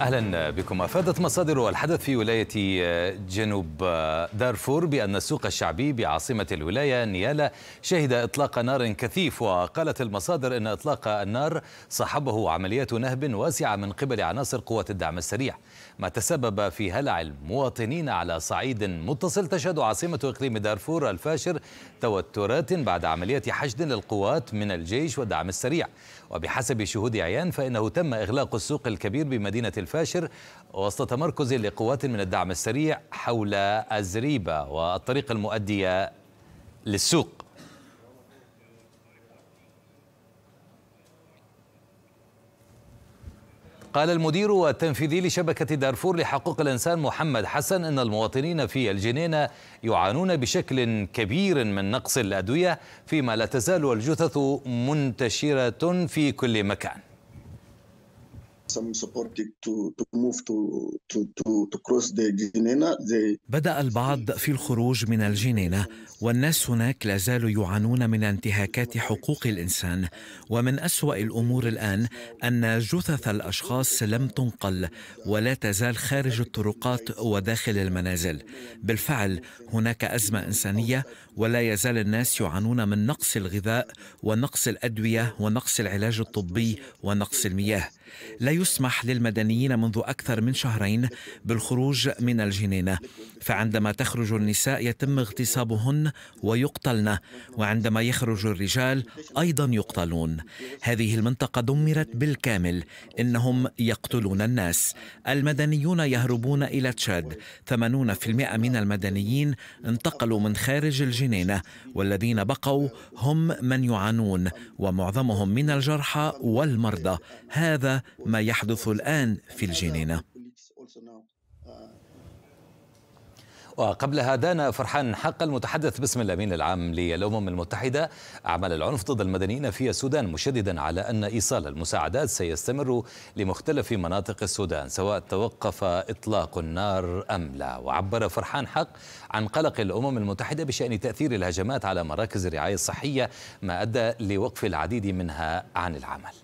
أهلا بكم أفادت مصادر الحدث في ولاية آه، جنوب آه، دارفور بأن السوق الشعبي بعاصمة الولاية نيالا شهد إطلاق نار كثيف وقالت المصادر أن إطلاق النار صاحبه عمليات نهب واسعة من قبل عناصر قوات الدعم السريع ما تسبب في هلع المواطنين على صعيد متصل تشهد عاصمة إقليم دارفور الفاشر توترات بعد عملية حشد للقوات من الجيش والدعم السريع وبحسب شهود عيان فإنه تم إغلاق السوق الكبير بمدينة الفاشر وسط تمركز لقوات من الدعم السريع حول أزريبة والطريق المؤدية للسوق قال المدير التنفيذي لشبكة دارفور لحقوق الإنسان محمد حسن أن المواطنين في الجنينة يعانون بشكل كبير من نقص الأدوية فيما لا تزال الجثث منتشرة في كل مكان some to, move to, to, to, cross the They... بدأ البعض في الخروج من الجنينة والناس هناك لا زالوا يعانون من انتهاكات حقوق الإنسان ومن أسوأ الأمور الآن أن جثث الأشخاص لم تنقل ولا تزال خارج الطرقات وداخل المنازل بالفعل هناك أزمة إنسانية ولا يزال الناس يعانون من نقص الغذاء ونقص الأدوية ونقص العلاج الطبي ونقص المياه لا يسمح للمدنيين منذ أكثر من شهرين بالخروج من الجنينة فعندما تخرج النساء يتم اغتصابهن ويقتلن وعندما يخرج الرجال أيضا يقتلون هذه المنطقة دمرت بالكامل إنهم يقتلون الناس المدنيون يهربون إلى تشاد 80% من المدنيين انتقلوا من خارج الجنينة والذين بقوا هم من يعانون ومعظمهم من الجرحى والمرضى هذا ما يحدث الآن في الجنينة وقبلها دانا فرحان حق المتحدث باسم الامين العام للامم المتحده اعمال العنف ضد المدنيين في السودان مشددا على ان ايصال المساعدات سيستمر لمختلف مناطق السودان سواء توقف اطلاق النار ام لا وعبر فرحان حق عن قلق الامم المتحده بشان تاثير الهجمات على مراكز الرعايه الصحيه ما ادى لوقف العديد منها عن العمل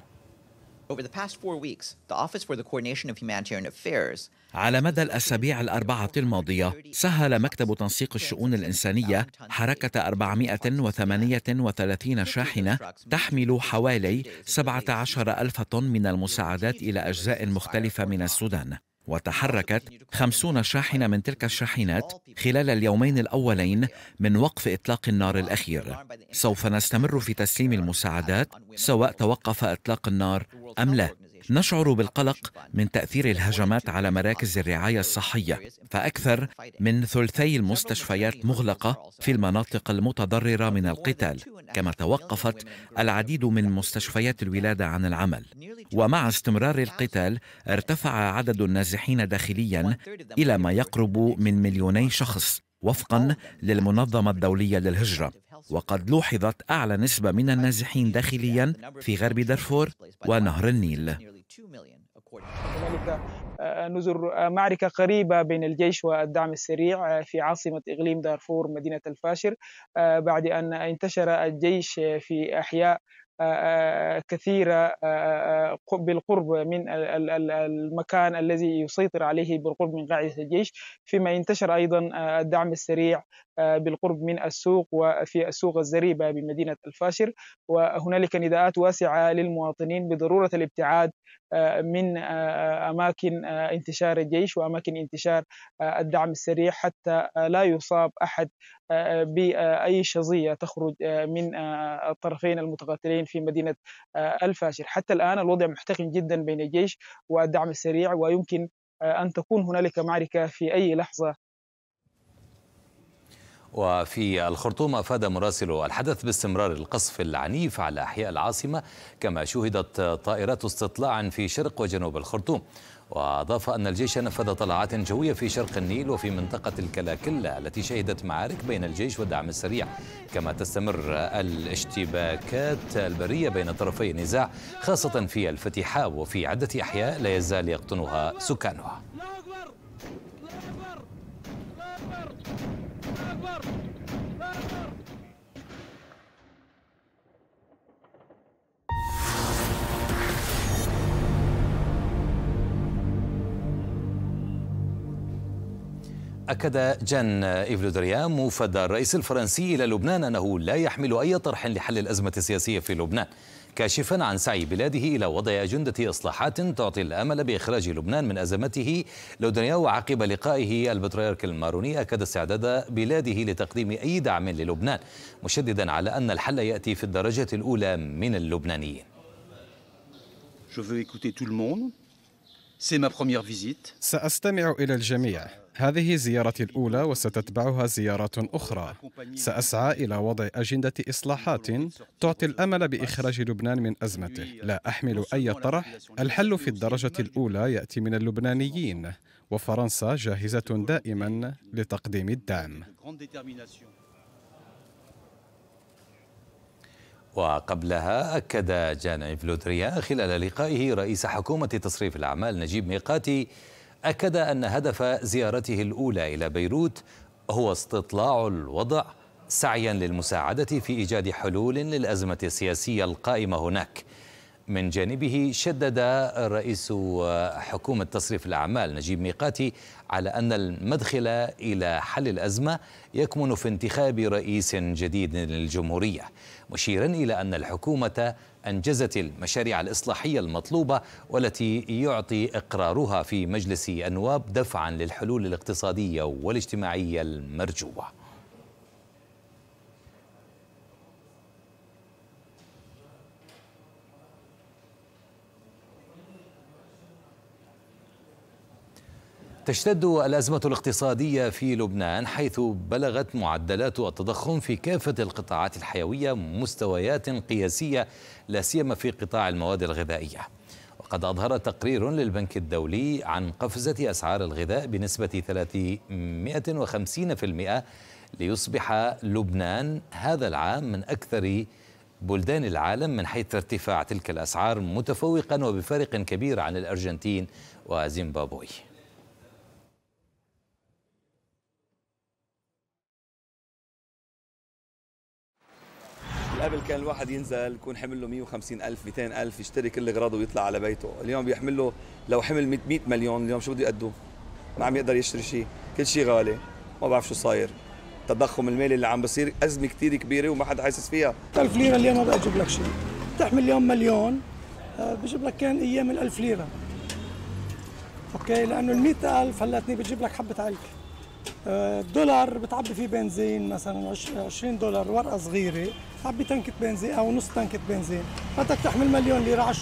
Over the past four weeks, the Office for the Coordination of Humanitarian Affairs على مدى الأسابيع الأربعة الماضية سهل مكتب تنسيق الشؤون الإنسانية حركة 438 شاحنة تحمل حوالي 17 ألف طن من المساعدات إلى أجزاء مختلفة من السودان وتحركت خمسون شاحنة من تلك الشاحنات خلال اليومين الأولين من وقف إطلاق النار الأخير سوف نستمر في تسليم المساعدات سواء توقف إطلاق النار أم لا نشعر بالقلق من تأثير الهجمات على مراكز الرعاية الصحية فأكثر من ثلثي المستشفيات مغلقة في المناطق المتضررة من القتال كما توقفت العديد من مستشفيات الولادة عن العمل ومع استمرار القتال ارتفع عدد النازحين داخليا إلى ما يقرب من مليوني شخص وفقا للمنظمة الدولية للهجرة وقد لوحظت أعلى نسبة من النازحين داخليا في غرب دارفور ونهر النيل هنالك آه، نزر آه، معركة قريبة بين الجيش والدعم السريع آه، في عاصمة إقليم دارفور مدينة الفاشر بعد أن انتشر الجيش في أحياء كثيرة بالقرب من المكان الذي يسيطر عليه بالقرب من قاعدة الجيش فيما انتشر أيضا الدعم السريع آه، بالقرب من السوق وفي السوق الزريبة بمدينة الفاشر وهنالك نداءات واسعة للمواطنين بضرورة الابتعاد آه، من آه، أماكن انتشار الجيش وأماكن انتشار الدعم السريع حتى لا يصاب أحد بأي شظية تخرج من الطرفين المتقاتلين في مدينة الفاشر حتى الآن الوضع محتقن جدا بين الجيش والدعم السريع ويمكن أن تكون هنالك معركة في أي لحظة وفي الخرطوم أفاد مراسل الحدث باستمرار القصف العنيف على أحياء العاصمة كما شهدت طائرات استطلاع في شرق وجنوب الخرطوم وأضاف أن الجيش نفذ طلعات جوية في شرق النيل وفي منطقة الكلاكلة التي شهدت معارك بين الجيش والدعم السريع كما تستمر الاشتباكات البرية بين طرفي النزاع خاصة في الفتحاء وفي عدة أحياء لا يزال يقطنها سكانها أكبر أكد جان إيف لودريان موفد الرئيس الفرنسي إلى لبنان أنه لا يحمل أي طرح لحل الأزمة السياسية في لبنان كاشفا عن سعي بلاده إلى وضع أجندة إصلاحات تعطي الأمل بإخراج لبنان من أزمته لودريان وعقب لقائه البطريرك الماروني أكد استعداد بلاده لتقديم أي دعم للبنان مشددا على أن الحل يأتي في الدرجة الأولى من اللبنانيين سأستمع إلى الجميع هذه زيارتي الأولى وستتبعها زيارات أخرى سأسعى إلى وضع أجندة إصلاحات تعطي الأمل بإخراج لبنان من أزمته لا أحمل أي طرح الحل في الدرجة الأولى يأتي من اللبنانيين وفرنسا جاهزة دائما لتقديم الدعم وقبلها أكد جان إيف خلال لقائه رئيس حكومة تصريف الأعمال نجيب ميقاتي أكد أن هدف زيارته الأولى إلى بيروت هو استطلاع الوضع سعيا للمساعدة في إيجاد حلول للأزمة السياسية القائمة هناك من جانبه شدد رئيس حكومة تصريف الأعمال نجيب ميقاتي على أن المدخل إلى حل الأزمة يكمن في انتخاب رئيس جديد للجمهورية مشيرا إلى أن الحكومة أنجزت المشاريع الإصلاحية المطلوبة والتي يعطي إقرارها في مجلس النواب دفعا للحلول الاقتصادية والاجتماعية المرجوة تشتد الأزمة الاقتصادية في لبنان حيث بلغت معدلات التضخم في كافة القطاعات الحيوية مستويات قياسية لا سيما في قطاع المواد الغذائية وقد أظهر تقرير للبنك الدولي عن قفزة أسعار الغذاء بنسبة 350% ليصبح لبنان هذا العام من أكثر بلدان العالم من حيث ارتفاع تلك الأسعار متفوقا وبفارق كبير عن الأرجنتين وزيمبابوي قبل كان الواحد ينزل يكون حمل له 150 ألف 200 ألف يشتري كل أغراضه ويطلع على بيته اليوم بيحمل له لو حمل 100 مليون اليوم شو بده يقدو ما عم يقدر يشتري شيء كل شيء غالي ما بعرف شو صاير التضخم المالي اللي عم بصير أزمة كثير كبيرة وما حدا حاسس فيها 1000 ليرة اليوم ما بجيب لك شيء تحمل اليوم مليون آه، بجيب لك كان أيام ال 1000 ليرة أوكي لأنه ال 100000 هلا بجيب لك حبة علكة الدولار بتعبي فيه بنزين مثلا 20 دولار ورقه صغيره تعبي تنكه بنزين او نص تنكه بنزين بدك تحمل مليون ليره على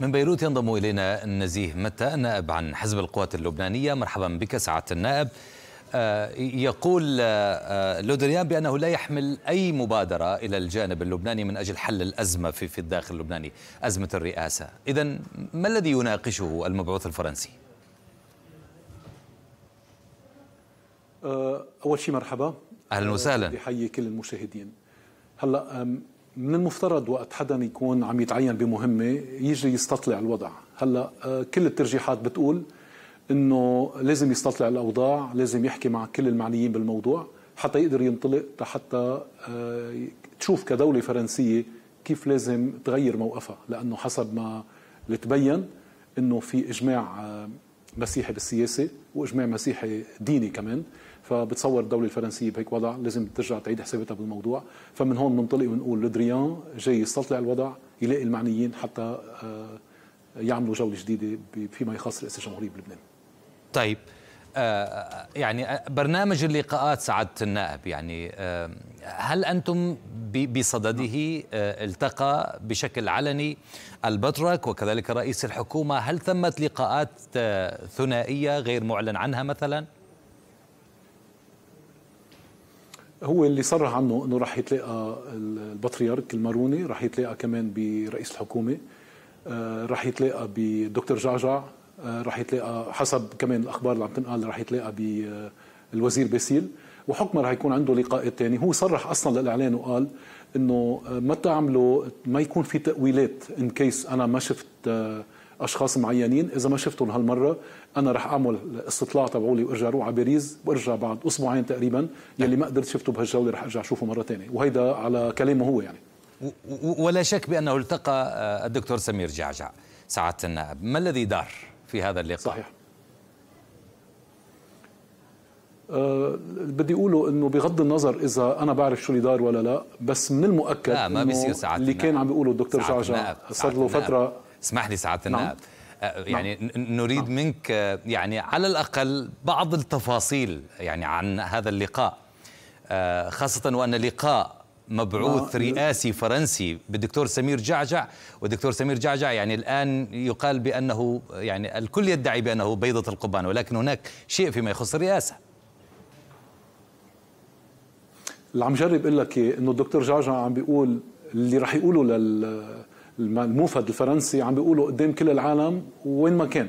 من بيروت ينضم إلينا النزيه متى نائب عن حزب القوات اللبنانية مرحبا بك سعادة النائب آه، يقول آه، آه، لودريان بأنه لا يحمل أي مبادرة إلى الجانب اللبناني من أجل حل الأزمة في, في الداخل اللبناني أزمة الرئاسة إذا ما الذي يناقشه المبعوث الفرنسي؟ أول شيء مرحبا أهلا وسهلا بحيي كل المشاهدين هلأ من المفترض وقت حدا يكون عم يتعين بمهمه يجي يستطلع الوضع هلا آه، كل الترجيحات بتقول انه لازم يستطلع الاوضاع لازم يحكي مع كل المعنيين بالموضوع حتى يقدر ينطلق لحتى آه، تشوف كدوله فرنسيه كيف لازم تغير موقفها لانه حسب ما لتبين تبين انه في اجماع آه، مسيحي بالسياسه واجماع مسيحي ديني كمان فبتصور الدوله الفرنسيه بهيك وضع لازم ترجع تعيد حساباتها بالموضوع فمن هون بننطلق ونقول لدريان جاي يستطلع الوضع يلاقي المعنيين حتى آه، يعملوا جوله جديده فيما يخص رئيس الجمهوريه بلبنان طيب آه، آه، يعني برنامج اللقاءات سعادة النائب يعني هل أنتم بصدده التقى بشكل علني البطرك وكذلك رئيس الحكومة هل ثمت لقاءات ثنائية غير معلن عنها مثلا؟ هو اللي صرح عنه انه راح يتلاقى البطريرك الماروني راح يتلاقى كمان برئيس الحكومه آه، راح يتلاقى بالدكتور جعجع آه، راح يتلاقى حسب كمان الاخبار اللي عم تنقال راح يتلاقى بالوزير آه، باسيل وحكمه راح يكون عنده لقاء تاني هو صرح اصلا للاعلان وقال انه ما تعملوا ما يكون في تاويلات ان كيس انا ما شفت اشخاص معينين اذا ما شفتهم هالمره انا رح اعمل الاستطلاع تبعولي وارجع اروح على باريس وارجع بعد اسبوعين تقريبا يلي ما قدرت شفته بهالجوله رح ارجع اشوفه مره ثانيه وهيدا على كلامه هو يعني ولا شك بانه التقى آه، الدكتور سمير جعجع سعاده النائب ما الذي دار في هذا اللقاء صحيح أه بدي اقوله انه بغض النظر اذا انا بعرف شو اللي دار ولا لا بس من المؤكد لا ما بيصير ساعات اللي كان عم بيقوله الدكتور جعجع صار له فتره اسمح لي سعاده نعم. النائب نعم. آه، نعم. يعني نريد نعم. منك آه، يعني على الأقل بعض التفاصيل يعني عن هذا اللقاء آه، خاصة وأن لقاء مبعوث رئاسي فرنسي بالدكتور سمير جعجع والدكتور سمير جعجع يعني الآن يقال بأنه يعني الكل يدعي بأنه بيضة القبان ولكن هناك شيء فيما يخص الرئاسة اللي عم جرب اقول لك إيه، انه الدكتور جعجع عم بيقول اللي رح يقوله لل الموفد الفرنسي عم بيقولوا قدام كل العالم وين ما كان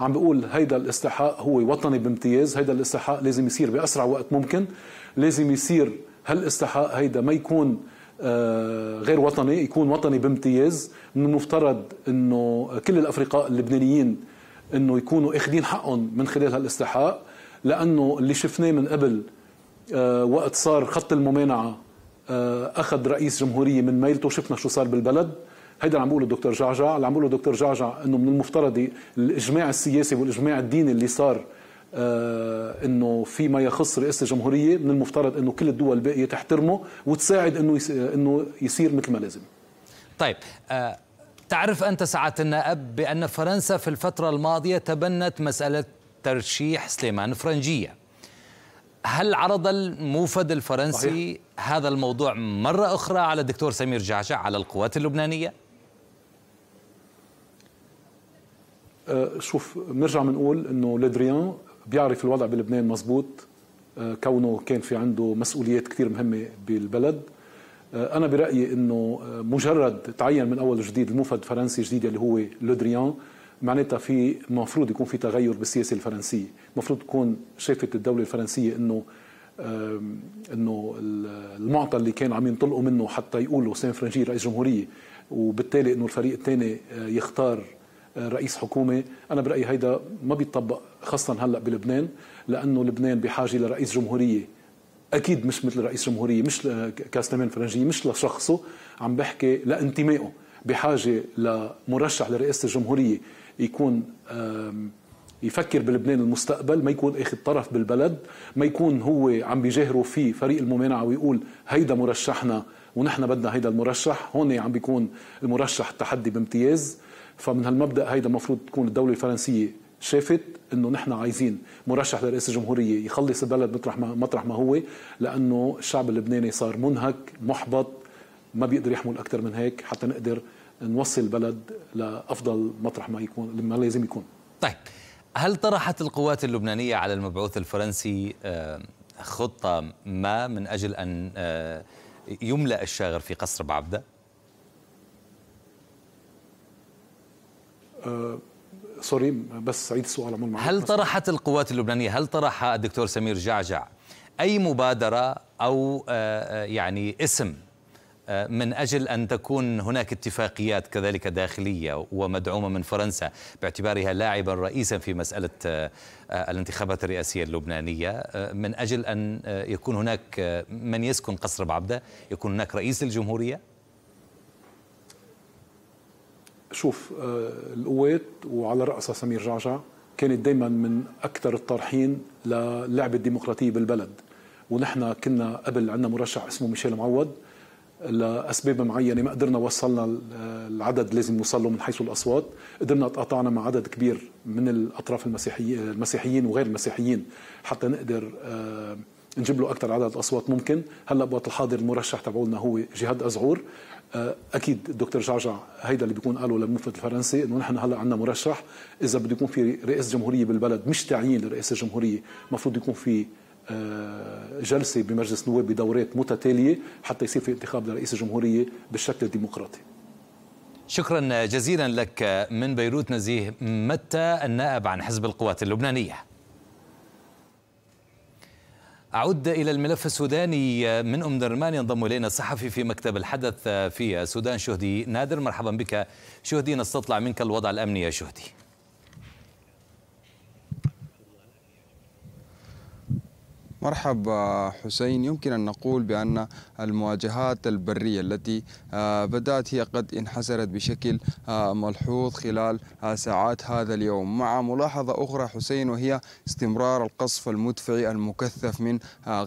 عم بيقول هيدا الاستحقاق هو وطني بامتياز هيدا الاستحقاق لازم يصير بأسرع وقت ممكن لازم يصير هالاستحقاق هيدا ما يكون آه، غير وطني يكون وطني بامتياز من المفترض انه كل الافرقاء اللبنانيين انه يكونوا اخذين حقهم من خلال هالاستحقاق لانه اللي شفناه من قبل آه، وقت صار خط الممانعه آه، اخذ رئيس جمهوريه من ميلته شفنا شو صار بالبلد هيدا اللي عم بقوله الدكتور جعجع اللي عم بقوله الدكتور جعجع انه من المفترض الاجماع السياسي والاجماع الديني اللي صار آه انه فيما يخص رئاسه الجمهوريه من المفترض انه كل الدول الباقيه تحترمه وتساعد انه يس... انه يصير مثل ما لازم. طيب آه تعرف انت سعاده النائب بان فرنسا في الفتره الماضيه تبنت مساله ترشيح سليمان فرنجيه. هل عرض الموفد الفرنسي صحيح. هذا الموضوع مره اخرى على الدكتور سمير جعجع على القوات اللبنانيه؟ آه، شوف بنرجع بنقول انه لدريان بيعرف الوضع بلبنان مزبوط آه، كونه كان في عنده مسؤوليات كثير مهمه بالبلد آه، انا برايي انه مجرد تعين من اول جديد الموفد فرنسي جديد اللي هو لودريان معناتها في المفروض يكون في تغير بالسياسه الفرنسيه المفروض تكون شافت الدوله الفرنسيه انه انه المعطى اللي كان عم ينطلقوا منه حتى يقولوا سان فرانجي رئيس جمهوريه وبالتالي انه الفريق الثاني يختار رئيس حكومه انا برايي هيدا ما بيطبق خاصه هلا بلبنان لانه لبنان بحاجه لرئيس جمهوريه اكيد مش مثل رئيس جمهوريه مش كاستمان فرنجيه مش لشخصه عم بحكي لانتمائه بحاجه لمرشح لرئاسه الجمهوريه يكون يفكر بلبنان المستقبل ما يكون اخذ طرف بالبلد ما يكون هو عم بيجاهروا فيه فريق الممانعه ويقول هيدا مرشحنا ونحن بدنا هيدا المرشح هون عم بيكون المرشح التحدي بامتياز فمن هالمبدا هيدا المفروض تكون الدوله الفرنسيه شافت انه نحن عايزين مرشح لرئيس الجمهوريه يخلص البلد مطرح ما مطرح ما هو لانه الشعب اللبناني صار منهك محبط ما بيقدر يحمل اكثر من هيك حتى نقدر نوصل البلد لافضل مطرح ما يكون ما لازم يكون طيب هل طرحت القوات اللبنانيه على المبعوث الفرنسي آه، خطه ما من اجل ان آه، يملا الشاغر في قصر بعبده آه، سوري بس عيد السؤال عمال هل طرحت القوات اللبنانيه هل طرح الدكتور سمير جعجع اي مبادره او آه، آه، يعني اسم من اجل ان تكون هناك اتفاقيات كذلك داخليه ومدعومه من فرنسا باعتبارها لاعبا رئيسا في مساله الانتخابات الرئاسيه اللبنانيه من اجل ان يكون هناك من يسكن قصر بعبده يكون هناك رئيس للجمهوريه شوف آه، القوات وعلى رأسها سمير جعجع كانت دائما من أكثر الطارحين للعبة الديمقراطية بالبلد ونحن كنا قبل عندنا مرشح اسمه ميشيل معوض لاسباب معينه ما قدرنا وصلنا العدد لازم نوصله من حيث الاصوات قدرنا تقاطعنا مع عدد كبير من الاطراف المسيحيين المسيحيين وغير المسيحيين حتى نقدر آه، نجيب له اكثر عدد اصوات ممكن هلا بوقت الحاضر المرشح تبعولنا هو جهاد ازعور آه، اكيد الدكتور جعجع هيدا اللي بيكون قاله للمفرد الفرنسي انه نحن هلا عندنا مرشح اذا بده يكون في رئيس جمهوريه بالبلد مش تعيين لرئيس الجمهوريه المفروض يكون في آه، جلسه بمجلس النواب بدورات متتاليه حتى يصير في انتخاب لرئيس الجمهوريه بالشكل الديمقراطي شكرا جزيلا لك من بيروت نزيه متى النائب عن حزب القوات اللبنانيه أعود إلى الملف السوداني آه، من أم درمان ينضم إلينا الصحفي في مكتب الحدث آه، في السودان شهدي نادر مرحبا بك شهدي نستطلع منك الوضع الأمني يا شهدي مرحبا حسين يمكن أن نقول بأن المواجهات البرية التي آه، بدأت هي قد انحسرت بشكل آه، ملحوظ خلال آه، ساعات هذا اليوم مع ملاحظة أخرى حسين وهي استمرار القصف المدفعي المكثف من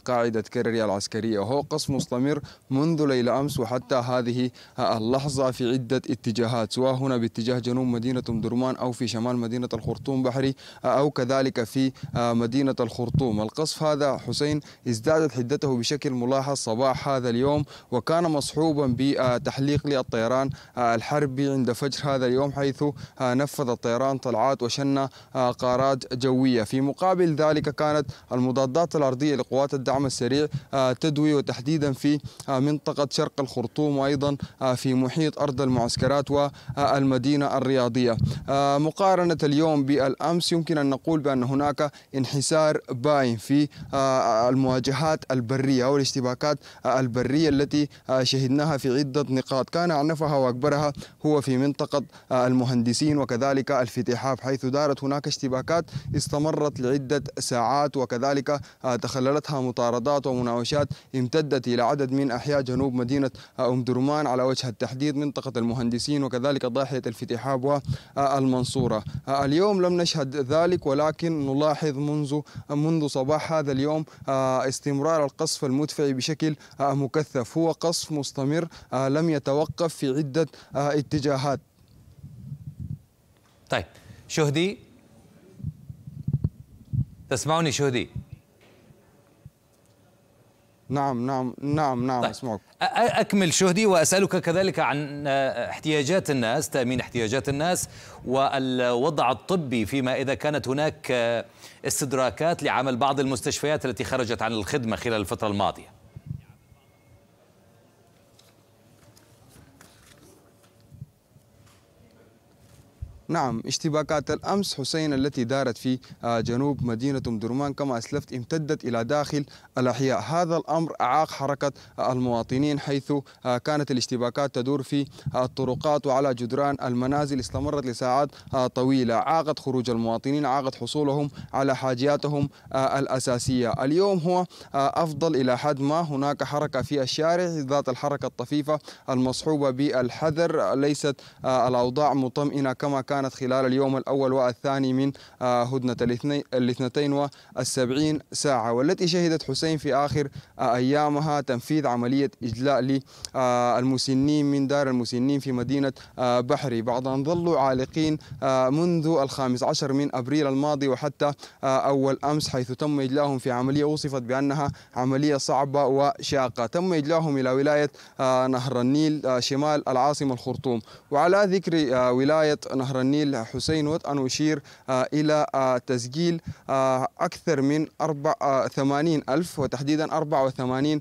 قاعدة كرري العسكرية وهو قصف مستمر منذ ليلة أمس وحتى هذه اللحظة في عدة اتجاهات سواء هنا باتجاه جنوب مدينة أم درمان أو في شمال مدينة الخرطوم بحري أو كذلك في مدينة الخرطوم القصف هذا حسين ازدادت حدته بشكل ملاحظ صباح هذا اليوم وكان مصحوبا بتحليق للطيران الحربي عند فجر هذا اليوم حيث نفذ الطيران طلعات وشن قارات جوية في مقابل ذلك كانت المضادات الأرضية لقوات الدعم السريع تدوي وتحديدا في منطقة شرق الخرطوم وأيضا في محيط أرض المعسكرات والمدينة الرياضية مقارنة اليوم بالأمس يمكن أن نقول بأن هناك انحسار باين في المواجهات البرية أو الاشتباكات البرية التي شهدناها في عدة نقاط كان أعنفها وأكبرها هو في منطقة المهندسين وكذلك الفتحاب حيث دارت هناك اشتباكات استمرت لعدة ساعات وكذلك تخللتها مطاردات ومناوشات امتدت إلى عدد من أحياء جنوب مدينة أم درمان على وجه التحديد منطقة المهندسين وكذلك ضاحية الفتحاب والمنصورة اليوم لم نشهد ذلك ولكن نلاحظ منذ منذ صباح هذا اليوم اليوم آه، استمرار القصف المدفعي بشكل آه، مكثف هو قصف مستمر آه، لم يتوقف في عدة اتجاهات طيب شهدي تسمعوني شهدي نعم نعم نعم نعم طيب. اسمعك اكمل شهدي واسالك كذلك عن احتياجات الناس تامين احتياجات الناس والوضع الطبي فيما اذا كانت هناك استدراكات لعمل بعض المستشفيات التي خرجت عن الخدمة خلال الفترة الماضية نعم اشتباكات الأمس حسين التي دارت في آه، جنوب مدينة أم درمان كما أسلفت امتدت إلى داخل الأحياء هذا الأمر أعاق حركة آه، المواطنين حيث آه، كانت الاشتباكات تدور في الطرقات وعلى جدران المنازل استمرت لساعات طويلة عاقت خروج المواطنين عاقت حصولهم على حاجياتهم الأساسية اليوم هو أفضل إلى حد ما هناك حركة في الشارع ذات الحركة الطفيفة المصحوبة بالحذر ليست الأوضاع مطمئنة كما كان كانت خلال اليوم الأول والثاني من آه، هدنة الاثنتين والسبعين ساعة والتي شهدت حسين في آخر آه، أيامها تنفيذ عملية إجلاء للمسنين آه، من دار المسنين في مدينة بحري بعد أن ظلوا عالقين منذ الخامس عشر من أبريل الماضي وحتى أول أمس حيث تم إجلاءهم في عملية وصفت بأنها عملية صعبة وشاقة تم إجلاءهم إلى ولاية نهر النيل شمال العاصمة الخرطوم وعلى ذكر ولاية نهر النيل النيل حسين وط أن أشير آه، إلى آه، تسجيل آه، أكثر من 84 ألف وتحديدا 84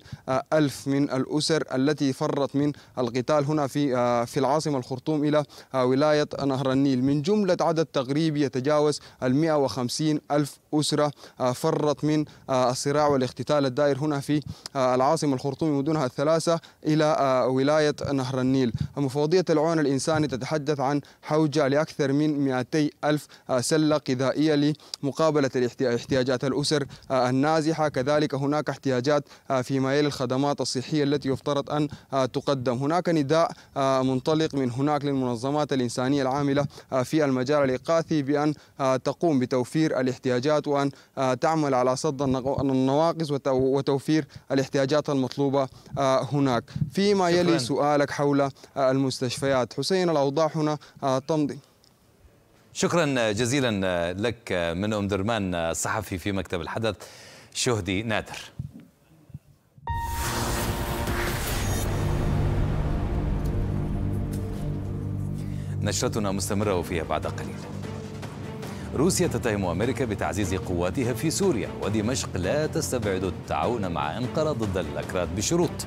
ألف من الأسر التي فرت من القتال هنا في في العاصمة الخرطوم إلى ولاية نهر النيل من جملة عدد تقريبي يتجاوز ال 150 ألف أسرة فرت من الصراع والاختتال الدائر هنا في العاصمة الخرطوم ودونها الثلاثة إلى ولاية نهر النيل مفوضية العون الإنساني تتحدث عن حوجة لأكثر أكثر من 200 ألف سلة غذائية لمقابلة احتياجات الأسر النازحة كذلك هناك احتياجات فيما يلي الخدمات الصحية التي يفترض أن تقدم هناك نداء منطلق من هناك للمنظمات الإنسانية العاملة في المجال الإقاثي بأن تقوم بتوفير الاحتياجات وأن تعمل على صد النواقص وتوفير الاحتياجات المطلوبة هناك فيما يلي سؤالك حول المستشفيات حسين الأوضاع هنا تمضي شكرا جزيلا لك من أم درمان الصحفي في مكتب الحدث شهدي نادر نشرتنا مستمرة وفيها بعد قليل روسيا تتهم أمريكا بتعزيز قواتها في سوريا ودمشق لا تستبعد التعاون مع أنقرة ضد الأكراد بشروط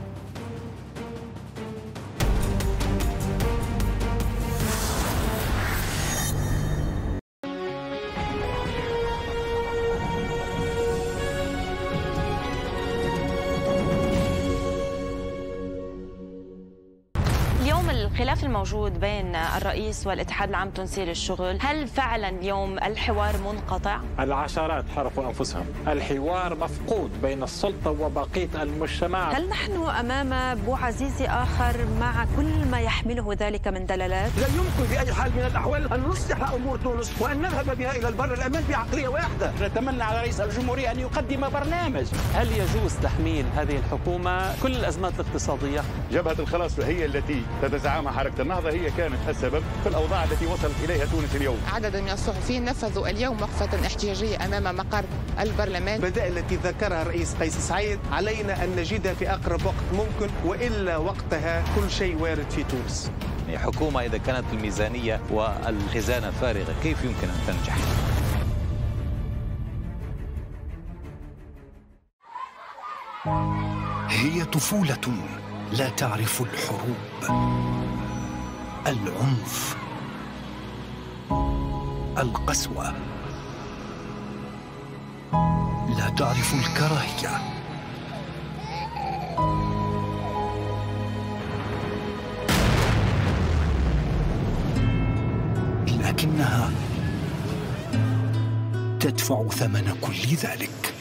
موجود بين الرئيس والاتحاد العام التونسي للشغل هل فعلا اليوم الحوار منقطع؟ العشرات حرقوا أنفسهم الحوار مفقود بين السلطة وبقية المجتمع هل نحن أمام عزيزي آخر مع كل ما يحمله ذلك من دلالات؟ لا يمكن بأي حال من الأحوال أن نصلح أمور تونس وأن نذهب بها إلى البر الأمان بعقلية واحدة نتمنى على رئيس الجمهورية أن يقدم برنامج هل يجوز تحميل هذه الحكومة كل الأزمات الاقتصادية؟ جبهة الخلاص هي التي تتزعمها حركة النهضة هي كانت السبب في الأوضاع التي وصلت إليها تونس اليوم عدد من الصحفيين نفذوا اليوم وقفة احتجاجية أمام مقر البرلمان بدا التي ذكرها الرئيس قيس سعيد علينا أن نجدها في أقرب وقت ممكن وإلا وقتها كل شيء وارد في تونس يعني حكومة إذا كانت الميزانية والخزانة فارغة كيف يمكن أن تنجح؟ هي طفولة لا تعرف الحروب العنف القسوه لا تعرف الكراهية لكنها تدفع ثمن كل ذلك